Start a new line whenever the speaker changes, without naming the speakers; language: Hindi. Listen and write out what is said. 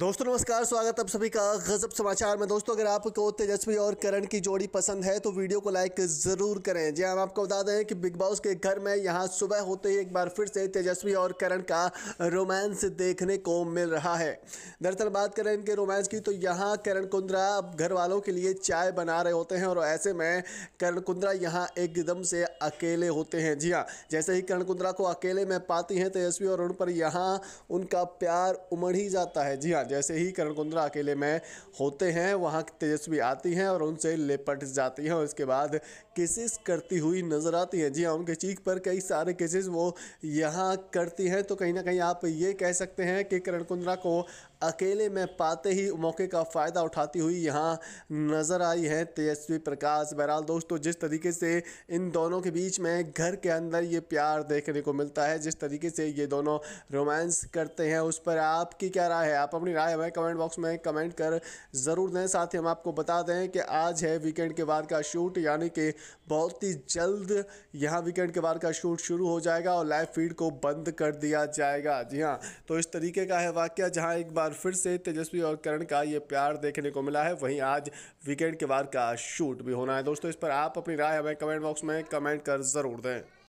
दोस्तों नमस्कार स्वागत आप सभी का गजब समाचार में दोस्तों अगर आपको तेजस्वी और करण की जोड़ी पसंद है तो वीडियो को लाइक ज़रूर करें जी हाँ, हम आपको बता दें कि बिग बॉस के घर में यहाँ सुबह होते ही एक बार फिर से तेजस्वी और करण का रोमांस देखने को मिल रहा है दरअसल बात करें इनके रोमांस की तो यहाँ करण कुंद्रा घर वालों के लिए चाय बना रहे होते हैं और ऐसे में करण कुंद्रा यहाँ एकदम से अकेले होते हैं जी हाँ जैसे ही करण कुंद्रा को अकेले में पाती हैं तेजस्वी और उन पर यहाँ उनका प्यार उमड़ ही जाता है जी हाँ जैसे ही करण कुंद्रा अकेले में होते हैं वहाँ तेजस्वी आती हैं और उनसे लिपट जाती हैं और उसके बाद किसिस करती हुई नज़र आती हैं जी हाँ उनके चीख पर कई सारे केसेस वो यहाँ करती हैं तो कहीं ना कहीं आप ये कह सकते हैं कि करण कुंद्रा को अकेले में पाते ही मौके का फ़ायदा उठाती हुई यहाँ नज़र आई है तेजस्वी प्रकाश बहरहाल दोस्तों जिस तरीके से इन दोनों के बीच में घर के अंदर ये प्यार देखने को मिलता है जिस तरीके से ये दोनों रोमांस करते हैं उस पर आपकी क्या राय है आप अपनी राय हमें कमेंट बॉक्स में कमेंट कर ज़रूर दें साथ ही हम आपको बता दें कि आज है वीकेंड के बाद का शूट यानी कि बहुत ही जल्द यहाँ वीकेंड के बाद का शूट शुरू हो जाएगा और लाइव फीड को बंद कर दिया जाएगा जी हाँ तो इस तरीके का है वाक्य जहाँ एक बार बार फिर से तेजस्वी और करण का ये प्यार देखने को मिला है वहीं आज वीकेंड के बाद का शूट भी होना है दोस्तों इस पर आप अपनी राय हमें कमेंट बॉक्स में कमेंट कर ज़रूर दें